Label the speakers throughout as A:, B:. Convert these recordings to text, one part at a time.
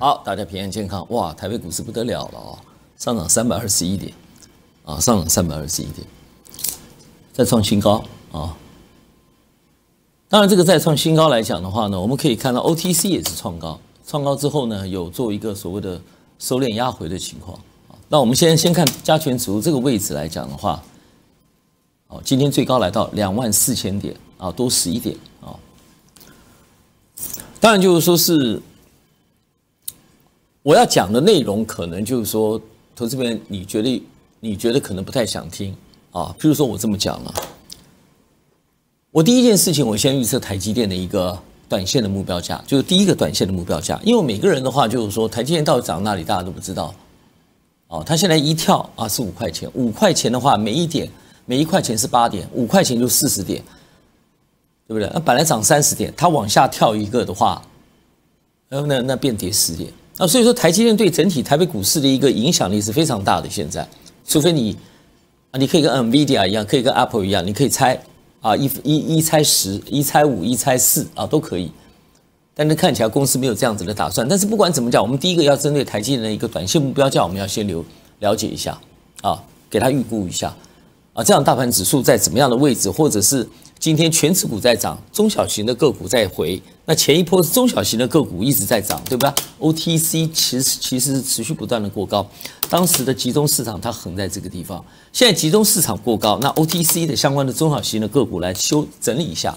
A: 好，大家平安健康哇！台北股市不得了了哦，上涨三百二十一点，啊，上涨三百二十一点，再创新高啊！当然，这个再创新高来讲的话呢，我们可以看到 OTC 也是创高，创高之后呢，有做一个所谓的收敛压回的情况啊。那我们先先看加权指数这个位置来讲的话，哦，今天最高来到两万四千点啊，多十一点啊。当然就是说是。我要讲的内容，可能就是说，投资员，你觉得你觉得可能不太想听啊？譬如说我这么讲了，我第一件事情，我先预测台积电的一个短线的目标价，就是第一个短线的目标价。因为每个人的话，就是说，台积电到底涨哪里，大家都不知道。哦，它现在一跳啊，是五块钱，五块钱的话，每一点每一块钱是八点，五块钱就四十点，对不对？那本来涨三十点，它往下跳一个的话，那那变跌十点。那所以说，台积电对整体台北股市的一个影响力是非常大的。现在，除非你啊，你可以跟 Nvidia 一样，可以跟 Apple 一样，你可以猜啊，一一一猜十，一猜五，一猜四啊，都可以。但是看起来公司没有这样子的打算。但是不管怎么讲，我们第一个要针对台积电的一个短线目标价，我们要先留了解一下啊，给他预估一下。这样大盘指数在怎么样的位置，或者是今天全指股在涨，中小型的个股在回。那前一波是中小型的个股一直在涨，对吧 o t c 其实其实是持续不断的过高，当时的集中市场它横在这个地方。现在集中市场过高，那 OTC 的相关的中小型的个股来修整理一下。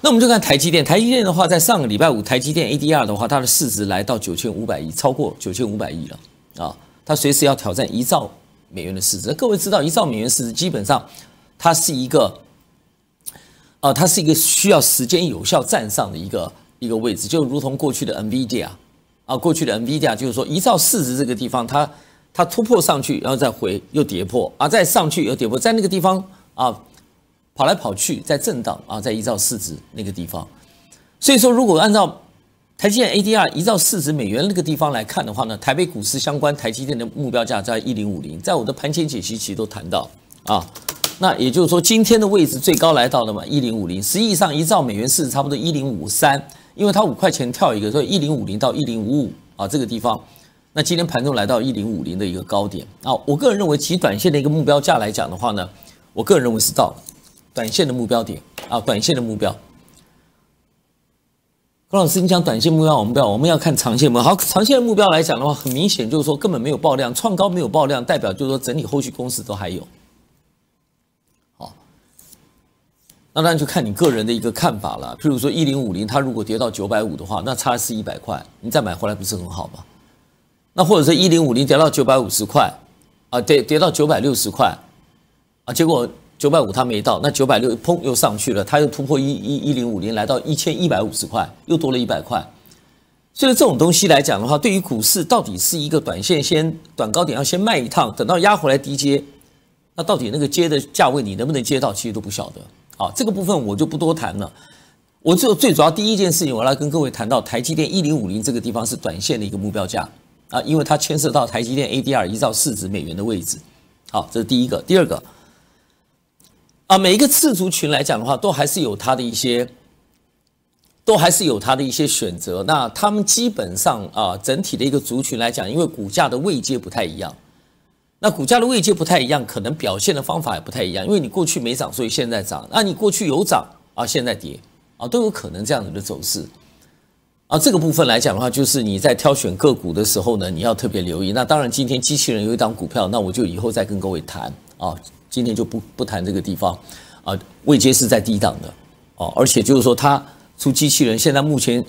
A: 那我们就看台积电，台积电的话，在上个礼拜五，台积电 ADR 的话，它的市值来到九千五百亿，超过九千五百亿了啊！它随时要挑战一兆。美元的市值，各位知道一兆美元市值基本上，它是一个，啊，它是一个需要时间有效站上的一个一个位置，就如同过去的 Nvidia，啊，过去的 Nvidia 就是说一兆市值这个地方，它它突破上去，然后再回又跌破，啊，再上去又跌破，在那个地方啊，跑来跑去在震荡啊，在一兆市值那个地方，所以说如果按照。台积电 ADR 一兆市值美元那个地方来看的话呢，台北股市相关台积电的目标价在一零五零，在我的盘前解析其实都谈到啊，那也就是说今天的位置最高来到了嘛一零五零，实际上一兆美元市值差不多一零五三，因为它五块钱跳一个，所以一零五零到一零五五啊这个地方，那今天盘中来到一零五零的一个高点啊，我个人认为其短线的一个目标价来讲的话呢，我个人认为是到了短线的目标点啊，短线的目标。老师，你讲短线目标我们不要，我们要看长线目标。好，长线的目标来讲的话，很明显就是说根本没有爆量，创高没有爆量，代表就是说整体后续公司都还有。好，那当然就看你个人的一个看法了。譬如说，一零五零它如果跌到九百五的话，那差是一百块，你再买回来不是很好吗？那或者说一零五零跌到九百五十块，啊，跌跌到九百六十块，啊，结果。九百五它没到，那九百六砰又上去了，它又突破一一一零五零，来到一千一百五十块，又多了一百块。所以这种东西来讲的话，对于股市到底是一个短线先短高点要先卖一趟，等到压回来低接，那到底那个接的价位你能不能接到，其实都不晓得。啊，这个部分我就不多谈了。我就最主要第一件事情，我要跟各位谈到台积电一零五零这个地方是短线的一个目标价啊，因为它牵涉到台积电 ADR 依照市值美元的位置。好，这是第一个，第二个。啊，每一个次族群来讲的话，都还是有它的一些，都还是有它的一些选择。那他们基本上啊，整体的一个族群来讲，因为股价的位阶不太一样，那股价的位阶不太一样，可能表现的方法也不太一样。因为你过去没涨，所以现在涨；那你过去有涨啊，现在跌啊，都有可能这样子的走势。啊，这个部分来讲的话，就是你在挑选个股的时候呢，你要特别留意。那当然，今天机器人有一档股票，那我就以后再跟各位谈啊。今天就不不谈这个地方，啊，未接是在低档的，哦，而且就是说它出机器人，现在目前，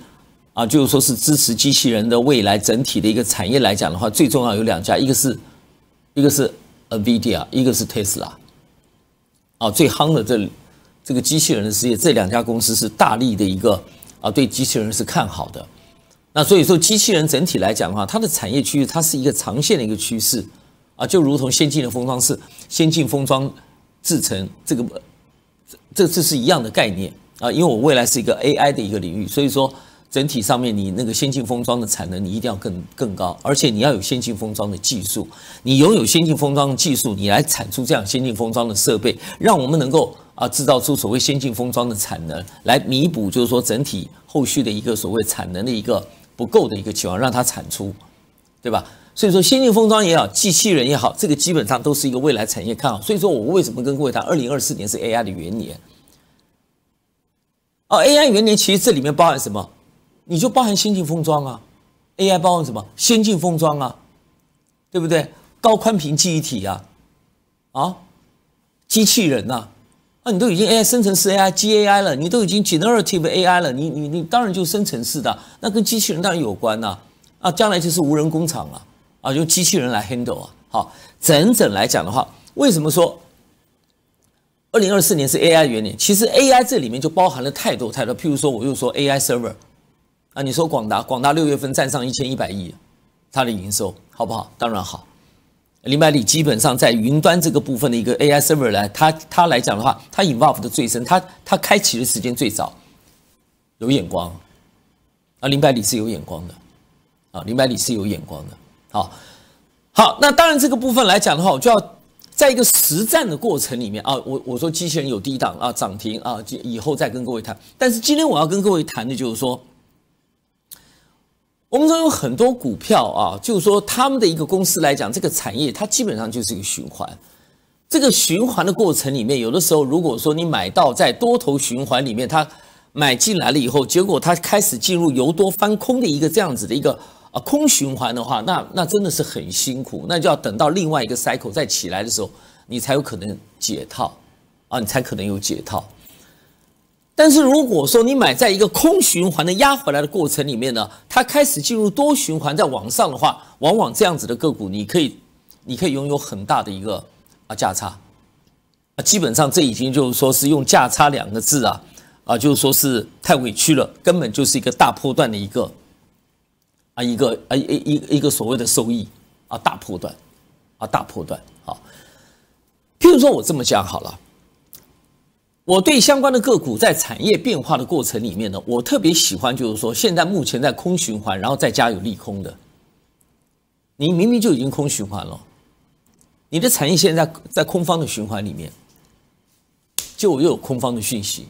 A: 啊，就是说是支持机器人的未来整体的一个产业来讲的话，最重要有两家，一个是一个是 Nvidia，一个是特斯拉，啊，最夯的这这个机器人的事业，这两家公司是大力的一个啊，对机器人是看好的。那所以说，机器人整体来讲的话，它的产业趋势它是一个长线的一个趋势。啊，就如同先进的封装是先进封装制成这个，这这是一样的概念啊。因为我未来是一个 AI 的一个领域，所以说整体上面你那个先进封装的产能你一定要更更高，而且你要有先进封装的技术。你拥有先进封装的技术，你来产出这样先进封装的设备，让我们能够啊制造出所谓先进封装的产能，来弥补就是说整体后续的一个所谓产能的一个不够的一个情况，让它产出，对吧？所以说，先进封装也好，机器人也好，这个基本上都是一个未来产业看好。所以说我为什么跟各位谈二零二四年是 AI 的元年。啊，AI 元年其实这里面包含什么？你就包含先进封装啊，AI 包含什么？先进封装啊，对不对？高宽屏记忆体啊，啊，机器人呐，啊，你都已经 AI 生成式 AI GAI 了，你都已经 Generative AI 了，你你你当然就生成式的，那跟机器人当然有关呐，啊，将来就是无人工厂啊。啊，用机器人来 handle 啊！好，整整来讲的话，为什么说二零二四年是 AI 元年？其实 AI 这里面就包含了太多太多。譬如说，我又说 AI server 啊，你说广达，广达六月份占上一千一百亿，它的营收好不好？当然好。林百里基本上在云端这个部分的一个 AI server 来，它它来讲的话，它 involve 的最深，它它开启的时间最早，有眼光。啊，林百里是有眼光的，啊，林百里是有眼光的。好，好，那当然，这个部分来讲的话，我就要在一个实战的过程里面啊，我我说机器人有低档啊，涨停啊，以后再跟各位谈。但是今天我要跟各位谈的就是说，我们说有很多股票啊，就是说他们的一个公司来讲，这个产业它基本上就是一个循环。这个循环的过程里面，有的时候如果说你买到在多头循环里面，它买进来了以后，结果它开始进入由多翻空的一个这样子的一个。啊，空循环的话，那那真的是很辛苦，那就要等到另外一个 cycle 再起来的时候，你才有可能解套，啊，你才可能有解套。但是如果说你买在一个空循环的压回来的过程里面呢，它开始进入多循环再往上的话，往往这样子的个股，你可以，你可以拥有很大的一个啊价差，啊，基本上这已经就是说是用价差两个字啊，啊，就是说是太委屈了，根本就是一个大波段的一个。啊，一个啊，一一一个所谓的收益啊，大破段，啊大破段，啊。譬如说，我这么讲好了，我对相关的个股在产业变化的过程里面呢，我特别喜欢，就是说，现在目前在空循环，然后再加有利空的，你明明就已经空循环了，你的产业现在在空方的循环里面，就又有空方的讯息，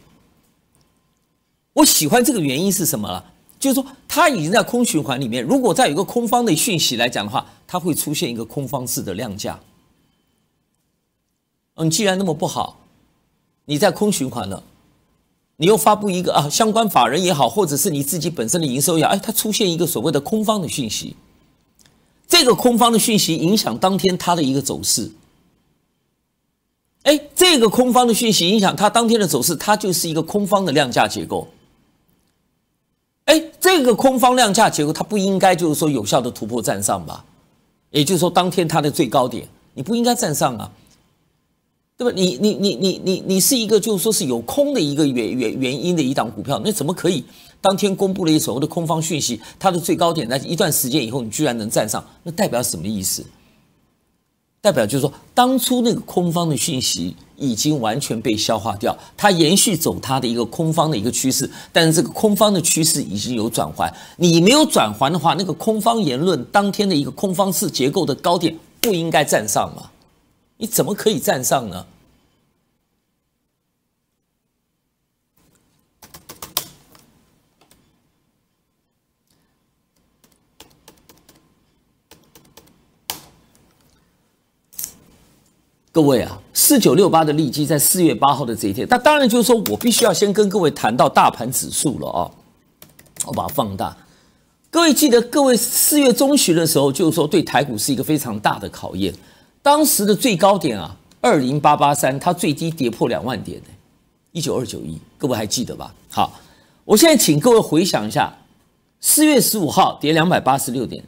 A: 我喜欢这个原因是什么？就是说，它已经在空循环里面。如果再有一个空方的讯息来讲的话，它会出现一个空方式的量价。嗯，既然那么不好，你在空循环了，你又发布一个啊，相关法人也好，或者是你自己本身的营收也好，哎，它出现一个所谓的空方的讯息，这个空方的讯息影响当天它的一个走势。哎，这个空方的讯息影响它当天的走势，它就是一个空方的量价结构。哎，这个空方量价结构，它不应该就是说有效的突破站上吧？也就是说，当天它的最高点，你不应该站上啊，对吧？你你你你你你是一个就是说是有空的一个原原原因的一档股票，那怎么可以当天公布了一手的空方讯息，它的最高点那一段时间以后，你居然能站上，那代表什么意思？代表就是说，当初那个空方的讯息已经完全被消化掉，它延续走它的一个空方的一个趋势，但是这个空方的趋势已经有转环。你没有转环的话，那个空方言论当天的一个空方式结构的高点不应该站上吗？你怎么可以站上呢？各位啊，四九六八的利基在四月八号的这一天，那当然就是说我必须要先跟各位谈到大盘指数了啊。我把它放大，各位记得，各位四月中旬的时候，就是说对台股是一个非常大的考验。当时的最高点啊，二零八八三，它最低跌破两万点呢，一九二九一，各位还记得吧？好，我现在请各位回想一下，四月十五号跌两百八十六点，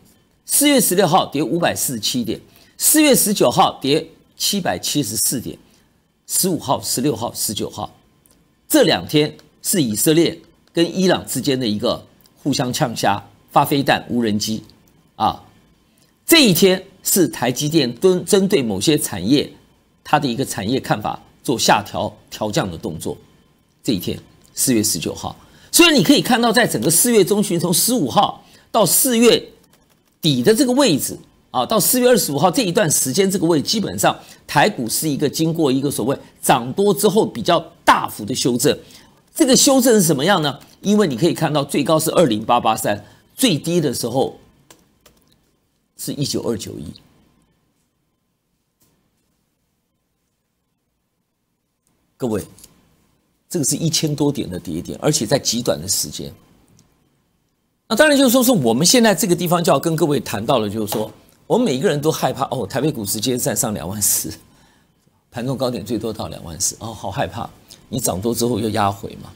A: 四月十六号跌五百四十七点，四月十九号跌。七百七十四点，十五号、十六号、十九号，这两天是以色列跟伊朗之间的一个互相呛虾，发飞弹、无人机，啊，这一天是台积电针针对某些产业，它的一个产业看法做下调调降的动作，这一天四月十九号，所以你可以看到，在整个四月中旬从十五号到四月底的这个位置。啊，到四月二十五号这一段时间，这个位基本上台股是一个经过一个所谓涨多之后比较大幅的修正。这个修正是什么样呢？因为你可以看到最高是二零八八三，最低的时候是一九二九一。各位，这个是一千多点的跌点，而且在极短的时间。那当然就是说，是我们现在这个地方就要跟各位谈到了，就是说。我每一个人都害怕哦，台北股市今天再上两万四，盘中高点最多到两万四，哦，好害怕，你涨多之后又压回嘛，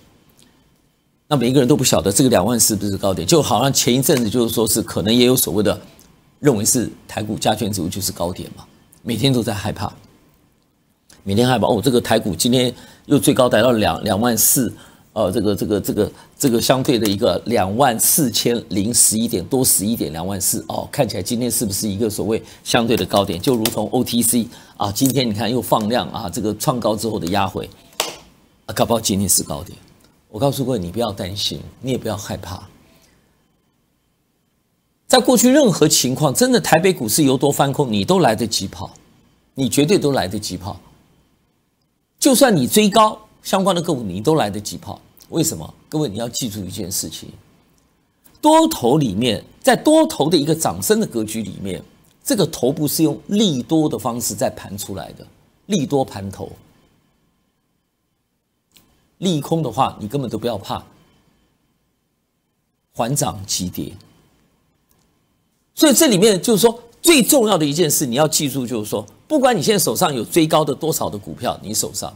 A: 那每一个人都不晓得这个两万四不是高点，就好像前一阵子就是说是可能也有所谓的，认为是台股加权指数就是高点嘛，每天都在害怕，每天害怕哦，这个台股今天又最高达到两两万四。哦，这个这个这个这个相对的一个两万四千零十一点多十一点两万四哦，看起来今天是不是一个所谓相对的高点？就如同 OTC 啊，今天你看又放量啊，这个创高之后的压回啊，搞不好今天是高点。我告诉过你，不要担心，你也不要害怕。在过去任何情况，真的台北股市由多翻空，你都来得及跑，你绝对都来得及跑。就算你追高。相关的个股，你都来得及跑？为什么？各位，你要记住一件事情：多头里面，在多头的一个涨升的格局里面，这个头部是用利多的方式在盘出来的，利多盘头。利空的话，你根本都不要怕，缓涨急跌。所以这里面就是说，最重要的一件事，你要记住就是说，不管你现在手上有追高的多少的股票，你手上。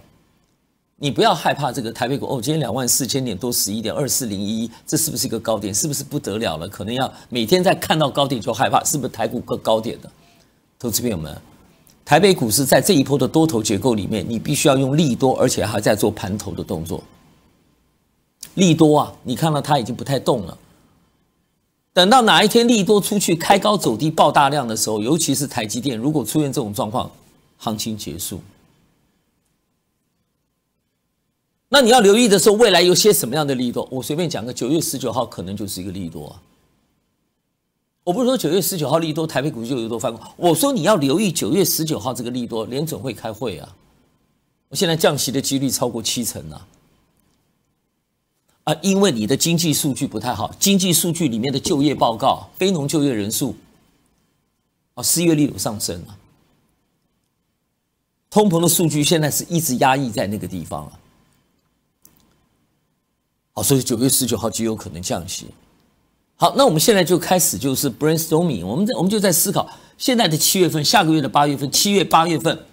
A: 你不要害怕这个台北股哦，今天两万四千点多十一点二四零一，这是不是一个高点？是不是不得了了？可能要每天在看到高点就害怕，是不是台股各高点的投资朋友们？台北股市在这一波的多头结构里面，你必须要用利多，而且还在做盘头的动作。利多啊，你看到它已经不太动了。等到哪一天利多出去开高走低爆大量的时候，尤其是台积电，如果出现这种状况，行情结束。那你要留意的时候，未来有些什么样的利多？我随便讲个，九月十九号可能就是一个利多啊。我不是说九月十九号利多，台北股市就有多翻我说你要留意九月十九号这个利多，联准会开会啊。我现在降息的几率超过七成了啊，因为你的经济数据不太好，经济数据里面的就业报告、非农就业人数，哦，失业率有上升啊。通膨的数据现在是一直压抑在那个地方啊。好，所以九月十九号极有可能降息。好，那我们现在就开始就是 brainstorming，我们在我们就在思考，现在的七月份，下个月的八月份，七月八月份，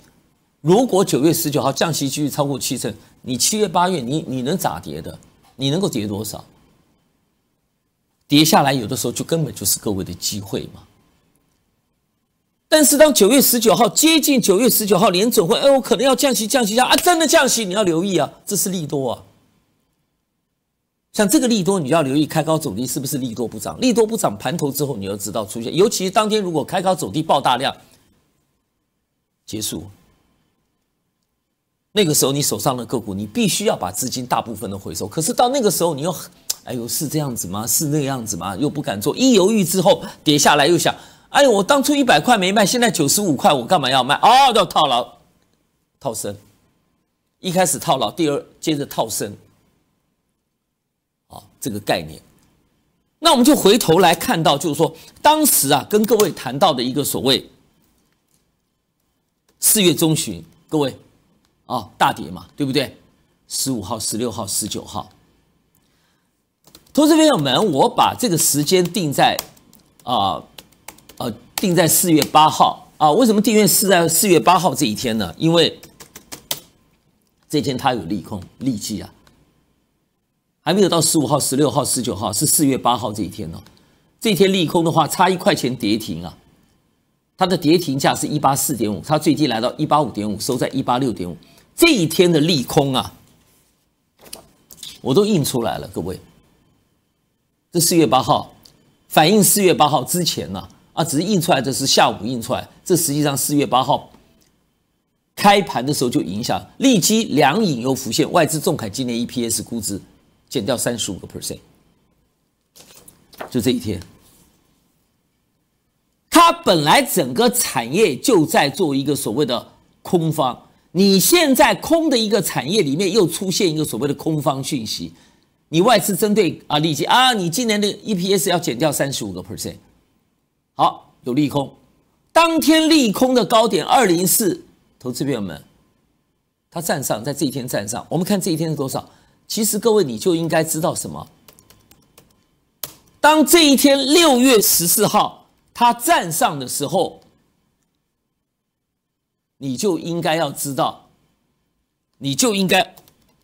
A: 如果九月十九号降息几率超过七成，你七月八月你你能咋跌的？你能够跌多少？跌下来有的时候就根本就是各位的机会嘛。但是当九月十九号接近九月十九号联准会，哎，我可能要降息降息降啊，真的降息你要留意啊，这是利多啊。像这个利多，你要留意开高走低是不是利多不涨？利多不涨，盘头之后你要知道出现，尤其是当天如果开高走低爆大量结束，那个时候你手上的个股，你必须要把资金大部分的回收。可是到那个时候，你又哎呦是这样子吗？是那个样子吗？又不敢做，一犹豫之后跌下来又想，哎呦我当初一百块没卖，现在九十五块我干嘛要卖？哦，要套牢套升，一开始套牢，第二接着套升。这个概念，那我们就回头来看到，就是说，当时啊，跟各位谈到的一个所谓四月中旬，各位啊，大跌嘛，对不对？十五号、十六号、十九号，投资朋友们，我把这个时间定在啊，呃，定在四月八号啊。为什么定在是在四月八号这一天呢？因为这天它有利空、利气啊。还没有到十五号、十六号、十九号，是四月八号这一天呢。这天利空的话，差一块钱跌停啊。它的跌停价是一八四点五，它最低来到一八五点五，收在一八六点五。这一天的利空啊，我都印出来了，各位。这四月八号反映四月八号之前呢，啊，只是印出来的是下午印出来，这实际上四月八号开盘的时候就影响。利基两影又浮现，外资重砍今年 EPS 估值。减掉三十五个 percent，就这一天，它本来整个产业就在做一个所谓的空方，你现在空的一个产业里面又出现一个所谓的空方讯息，你外资针对啊利基啊，你今年的 EPS 要减掉三十五个 percent，好，有利空，当天利空的高点二零四，投资朋友们，它站上在这一天站上，我们看这一天是多少。其实各位，你就应该知道什么？当这一天六月十四号他站上的时候，你就应该要知道，你就应该，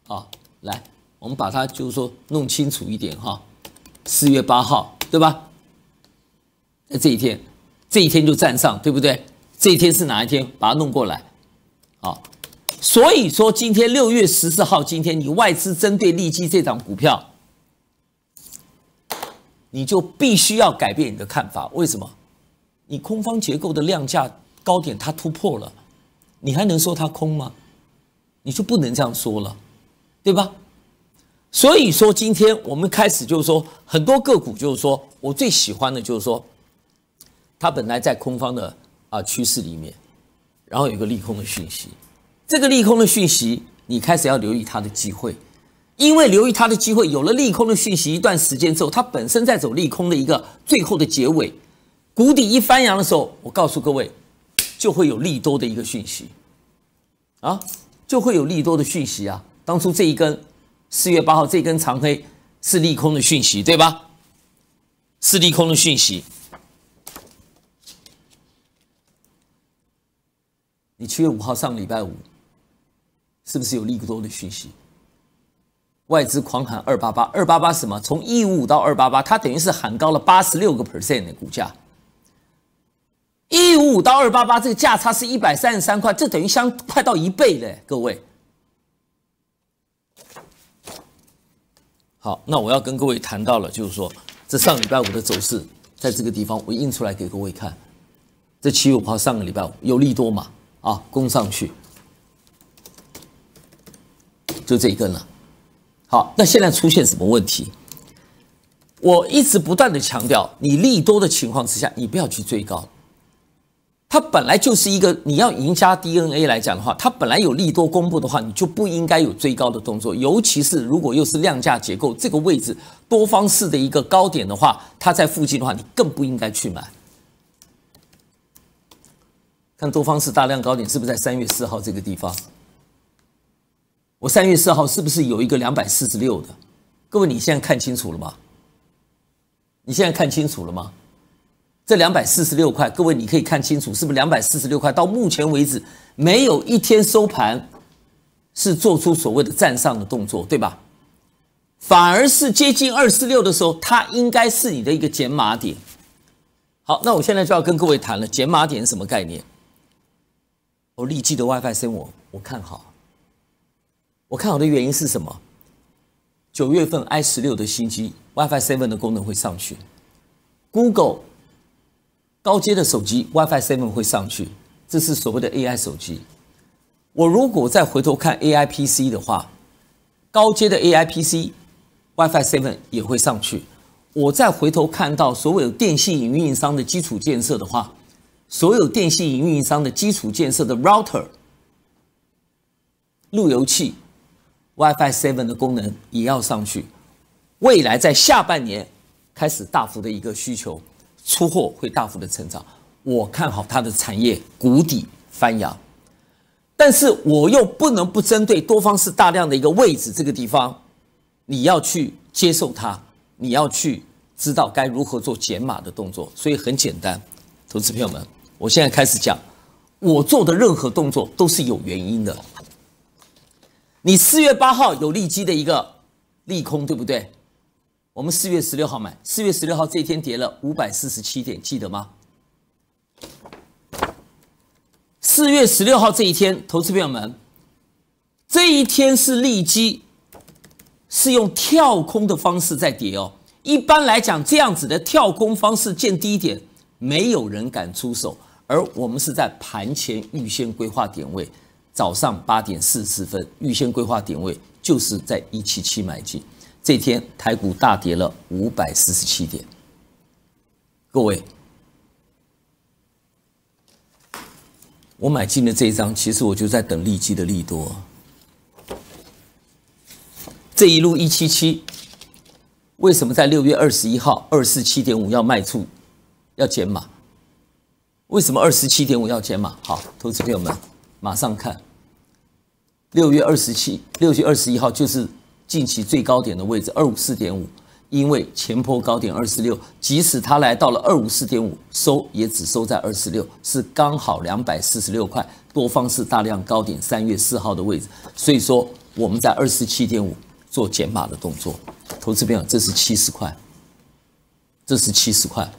A: 啊，来，我们把它就是说弄清楚一点哈。四月八号，对吧？那这一天，这一天就站上，对不对？这一天是哪一天？把它弄过来，好。所以说，今天六月十四号，今天你外资针对利基这张股票，你就必须要改变你的看法。为什么？你空方结构的量价高点它突破了，你还能说它空吗？你就不能这样说了，对吧？所以说，今天我们开始就是说，很多个股就是说，我最喜欢的就是说，它本来在空方的啊趋势里面，然后有个利空的讯息。这个利空的讯息，你开始要留意它的机会，因为留意它的机会，有了利空的讯息，一段时间之后，它本身在走利空的一个最后的结尾，谷底一翻扬的时候，我告诉各位，就会有利多的一个讯息，啊，就会有利多的讯息啊。当初这一根四月八号这根长黑是利空的讯息，对吧？是利空的讯息。你七月五号上礼拜五。是不是有利多的讯息？外资狂喊二八八，二八八什么？从一五五到二八八，它等于是喊高了八十六个 percent 的股价。一五五到二八八，这个价差是一百三十三块，这等于相快到一倍嘞，各位。好，那我要跟各位谈到了，就是说这上礼拜五的走势，在这个地方我印出来给各位看。这齐五号上个礼拜五有利多嘛？啊，攻上去。就这一个了，好，那现在出现什么问题？我一直不断的强调，你利多的情况之下，你不要去追高。它本来就是一个你要赢家 DNA 来讲的话，它本来有利多公布的话，你就不应该有追高的动作。尤其是如果又是量价结构这个位置多方式的一个高点的话，它在附近的话，你更不应该去买。看多方式大量高点是不是在三月四号这个地方？我三月四号是不是有一个两百四十六的？各位，你现在看清楚了吗？你现在看清楚了吗？这两百四十六块，各位你可以看清楚，是不是两百四十六块？到目前为止，没有一天收盘是做出所谓的站上的动作，对吧？反而是接近二四六的时候，它应该是你的一个减码点。好，那我现在就要跟各位谈了，减码点什么概念？我立即的 WiFi 生我我看好。我看好的原因是什么？九月份 i 十六的新机 WiFi seven 的功能会上去，Google 高阶的手机 WiFi seven 会上去，这是所谓的 AI 手机。我如果再回头看 AI PC 的话，高阶的 AI PC WiFi seven 也会上去。我再回头看到所有电信运营商的基础建设的话，所有电信运营商的基础建设的 router 路由器。WiFi Seven 的功能也要上去，未来在下半年开始大幅的一个需求出货会大幅的成长，我看好它的产业谷底翻扬，但是我又不能不针对多方式大量的一个位置这个地方，你要去接受它，你要去知道该如何做减码的动作，所以很简单，投资朋友们，我现在开始讲，我做的任何动作都是有原因的。你四月八号有利基的一个利空，对不对？我们四月十六号买，四月十六号这一天跌了五百四十七点，记得吗？四月十六号这一天，投资朋友们，这一天是利基，是用跳空的方式在跌哦。一般来讲，这样子的跳空方式见低点，没有人敢出手，而我们是在盘前预先规划点位。早上八点四十分，预先规划点位就是在一七七买进。这天台股大跌了五百四十七点。各位，我买进的这一张，其实我就在等利基的利多。这一路一七七，为什么在六月二十一号二四七点五要卖出，要减码？为什么二十七点五要减码？好，投资朋友们，马上看。六月二十七，六月二十一号就是近期最高点的位置，二五四点五。因为前坡高点二十六，即使它来到了二五四点五，收也只收在二十六，是刚好两百四十六块。多方是大量高点三月四号的位置，所以说我们在二十七点五做减码的动作。投资朋友，这是七十块，这是七十块。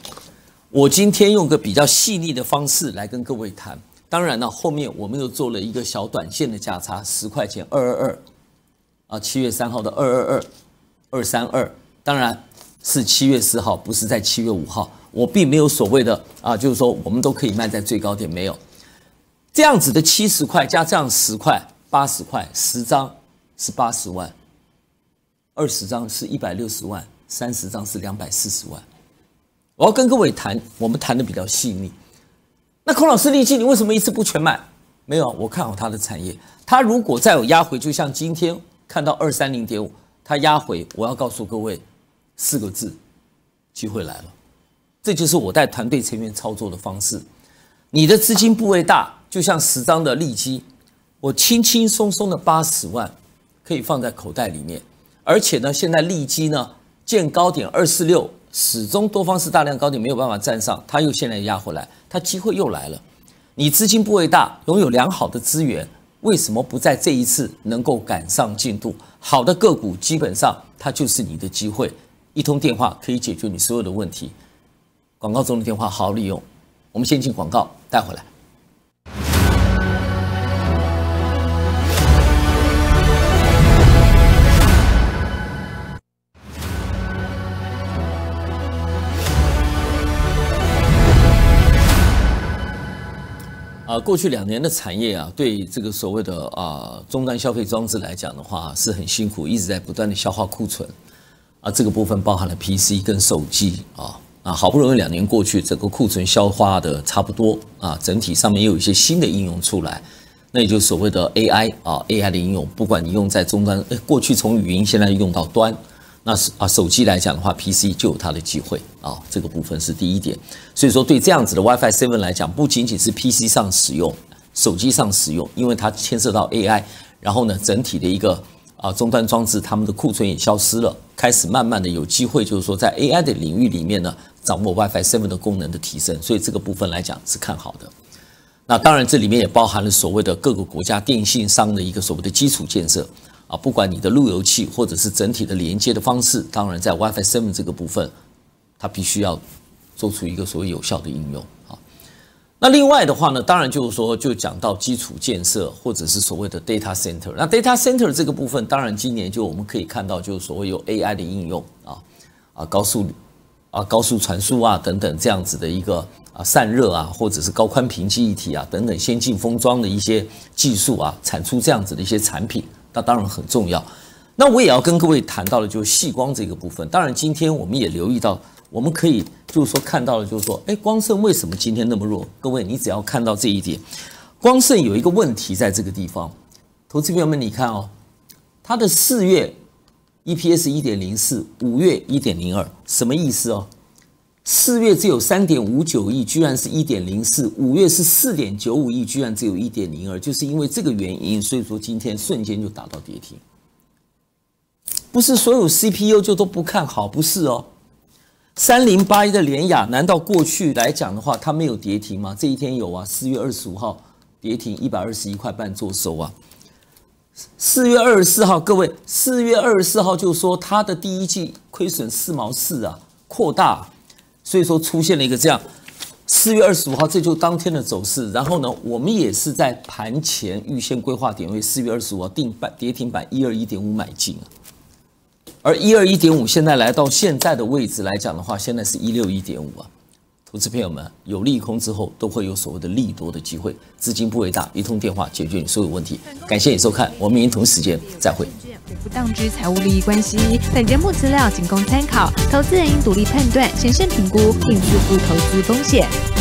A: 我今天用个比较细腻的方式来跟各位谈。当然呢，后面我们又做了一个小短线的价差，十块钱二二二，啊，七月三号的二二二，二三二，当然是七月四号，不是在七月五号。我并没有所谓的啊，就是说我们都可以卖在最高点，没有这样子的七十块加这样十块、八十块，十张是八十万，二十张是一百六十万，三十张是两百四十万。我要跟各位谈，我们谈的比较细腻。那孔老师利基，你为什么一次不全买？没有我看好他的产业。他如果再有压回，就像今天看到二三零点五，他压回，我要告诉各位四个字：机会来了。这就是我带团队成员操作的方式。你的资金部位大，就像十张的利基，我轻轻松松的八十万可以放在口袋里面。而且呢，现在利基呢见高点二四六。始终多方是大量高点没有办法站上，他又现在压回来，他机会又来了。你资金部位大，拥有良好的资源，为什么不在这一次能够赶上进度？好的个股基本上它就是你的机会，一通电话可以解决你所有的问题。广告中的电话好好利用，我们先进广告带回来。啊，过去两年的产业啊，对这个所谓的啊终端消费装置来讲的话，是很辛苦，一直在不断的消化库存，啊，这个部分包含了 PC 跟手机啊啊，好不容易两年过去，整个库存消化的差不多啊，整体上面又有一些新的应用出来，那也就所谓的 AI 啊 AI 的应用，不管你用在终端，过去从语音现在用到端。那是啊，手机来讲的话，PC 就有它的机会啊，这个部分是第一点。所以说，对这样子的 WiFi seven 来讲，不仅仅是 PC 上使用，手机上使用，因为它牵涉到 AI，然后呢，整体的一个啊终端装置，他们的库存也消失了，开始慢慢的有机会，就是说在 AI 的领域里面呢，掌握 WiFi seven 的功能的提升，所以这个部分来讲是看好的。那当然，这里面也包含了所谓的各个国家电信商的一个所谓的基础建设。啊，不管你的路由器或者是整体的连接的方式，当然在 WiFi seven 这个部分，它必须要做出一个所谓有效的应用啊。那另外的话呢，当然就是说就讲到基础建设或者是所谓的 data center。那 data center 这个部分，当然今年就我们可以看到，就是所谓有 AI 的应用啊啊高速啊高速传输啊等等这样子的一个啊散热啊或者是高宽屏记忆体啊等等先进封装的一些技术啊，产出这样子的一些产品。那当然很重要，那我也要跟各位谈到的，就是细光这个部分。当然，今天我们也留意到，我们可以就是说看到了，就是说，哎，光盛为什么今天那么弱？各位，你只要看到这一点，光盛有一个问题在这个地方。投资朋友们，你看哦，它的四月 EPS 一点零四，五月一点零二，什么意思哦？四月只有三点五九亿，居然是一点零四；五月是四点九五亿，居然只有一点零二。就是因为这个原因，所以说今天瞬间就打到跌停。不是所有 CPU 就都不看好，不是哦。三零八一的联雅，难道过去来讲的话，它没有跌停吗？这一天有啊，四月二十五号跌停一百二十一块半做收啊。四月二十四号，各位，四月二十四号就说它的第一季亏损四毛四啊，扩大。所以说出现了一个这样，四月二十五号，这就当天的走势。然后呢，我们也是在盘前预先规划点位，四月二十五号定板跌停板一二一点五买进而一二一点五现在来到现在的位置来讲的话，现在是一六一点五啊。投资朋友们，有利空之后都会有所谓的利多的机会，资金不为大，一通电话解决你所有问题。感谢你收看，我们明天同一时间再会。不当之财务利益关系，本节目资料仅供参考，投资人应独立判断，审慎评估，并自负投资风险。